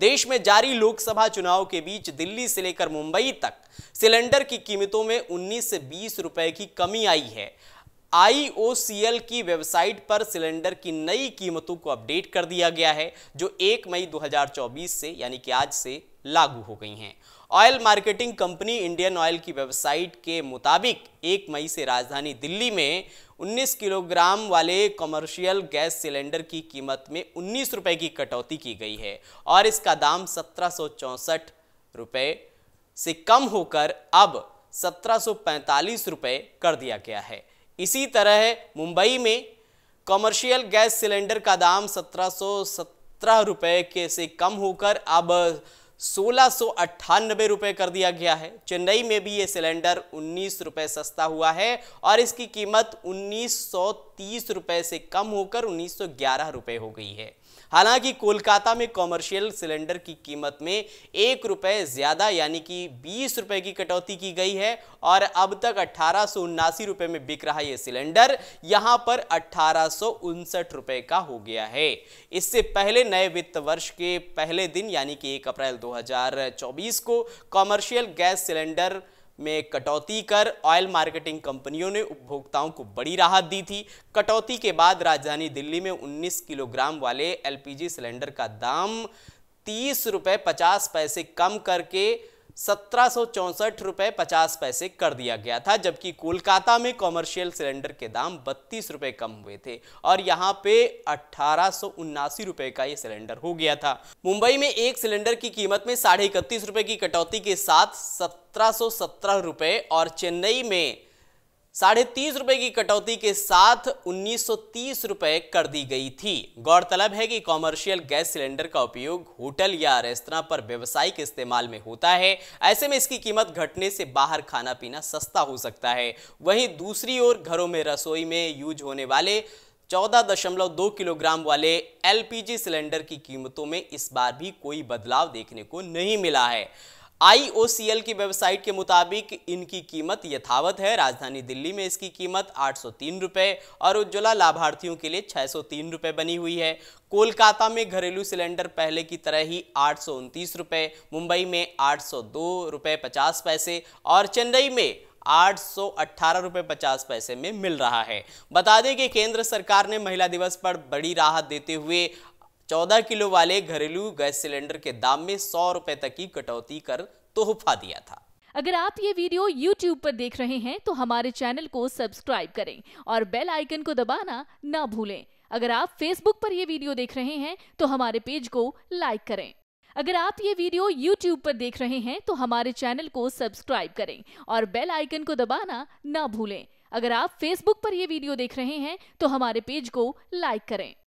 देश में जारी लोकसभा चुनाव के बीच दिल्ली से लेकर मुंबई तक सिलेंडर की कीमतों में 19 से 20 रुपए की कमी आई है आईओसीएल की वेबसाइट पर सिलेंडर की नई कीमतों को अपडेट कर दिया गया है जो 1 मई 2024 से यानी कि आज से लागू हो गई हैं oil marketing company Indian oil की वेबसाइट के मुताबिक 1 मई से राजधानी दिल्ली में 19 किलोग्राम वाले कमर्शियल गैस सिलेंडर की कीमत में उन्नीस रुपए की कटौती की गई है और इसका दाम सत्रह रुपए से कम होकर अब सत्रह रुपए कर दिया गया है इसी तरह मुंबई में कमर्शियल गैस सिलेंडर का दाम सत्रह रुपए के से कम होकर अब सोलह सौ अट्ठानबे कर दिया गया है चेन्नई में भी ये सिलेंडर उन्नीस रुपये सस्ता हुआ है और इसकी कीमत उन्नीस सौ तीस से कम होकर उन्नीस सौ ग्यारह हो गई है हालांकि कोलकाता में कॉमर्शियल सिलेंडर की कीमत में एक रुपए ज़्यादा यानी कि बीस रुपए की कटौती की गई है और अब तक अट्ठारह रुपए उन्नासी रुपये में बिक रहा यह सिलेंडर यहां पर अट्ठारह रुपए उनसठ का हो गया है इससे पहले नए वित्त वर्ष के पहले दिन यानी कि एक अप्रैल दो 2024 को कॉमर्शियल गैस सिलेंडर में कटौती कर ऑयल मार्केटिंग कंपनियों ने उपभोक्ताओं को बड़ी राहत दी थी कटौती के बाद राजधानी दिल्ली में 19 किलोग्राम वाले एलपीजी सिलेंडर का दाम तीस रुपये पचास पैसे कम करके सत्रह रुपए पचास पैसे कर दिया गया था जबकि कोलकाता में कॉमर्शियल सिलेंडर के दाम बत्तीस रुपए कम हुए थे और यहाँ पे अट्ठारह रुपए का ये सिलेंडर हो गया था मुंबई में एक सिलेंडर की कीमत में साढ़े इकतीस रुपए की कटौती के साथ सत्रह रुपए और चेन्नई में साढ़े तीस रुपए की कटौती के साथ उन्नीस सौ तीस रुपए कर दी गई थी गौरतलब है कि कॉमर्शियल गैस सिलेंडर का उपयोग होटल या रेस्तरा पर व्यवसायिक इस्तेमाल में होता है ऐसे में इसकी कीमत घटने से बाहर खाना पीना सस्ता हो सकता है वहीं दूसरी ओर घरों में रसोई में यूज होने वाले 14.2 किलोग्राम वाले एलपीजी सिलेंडर की कीमतों में इस बार भी कोई बदलाव देखने को नहीं मिला है आईओसीएल की वेबसाइट के मुताबिक इनकी कीमत यथावत है राजधानी दिल्ली में इसकी कीमत आठ सौ और उज्ज्वला लाभार्थियों के लिए छः सौ बनी हुई है कोलकाता में घरेलू सिलेंडर पहले की तरह ही आठ सौ मुंबई में आठ सौ पचास पैसे और चेन्नई में आठ सौ अट्ठारह रुपये पचास पैसे में मिल रहा है बता दें कि केंद्र सरकार ने महिला दिवस पर बड़ी राहत देते हुए 14 किलो वाले घरेलू गैस सिलेंडर के दाम में सौ रुपए तक की कटौती कर तोहफा दिया था अगर आप ये वीडियो YouTube पर देख रहे हैं तो हमारे चैनल को सब्सक्राइब करें और बेल आइकन को दबाना ना भूलें अगर आप Facebook पर यह वीडियो देख रहे हैं तो हमारे पेज को लाइक करें अगर आप ये वीडियो YouTube पर देख रहे हैं तो हमारे चैनल को सब्सक्राइब करें और बेल आइकन को दबाना ना भूलें अगर आप Facebook पर ये वीडियो देख रहे हैं तो हमारे पेज को लाइक करें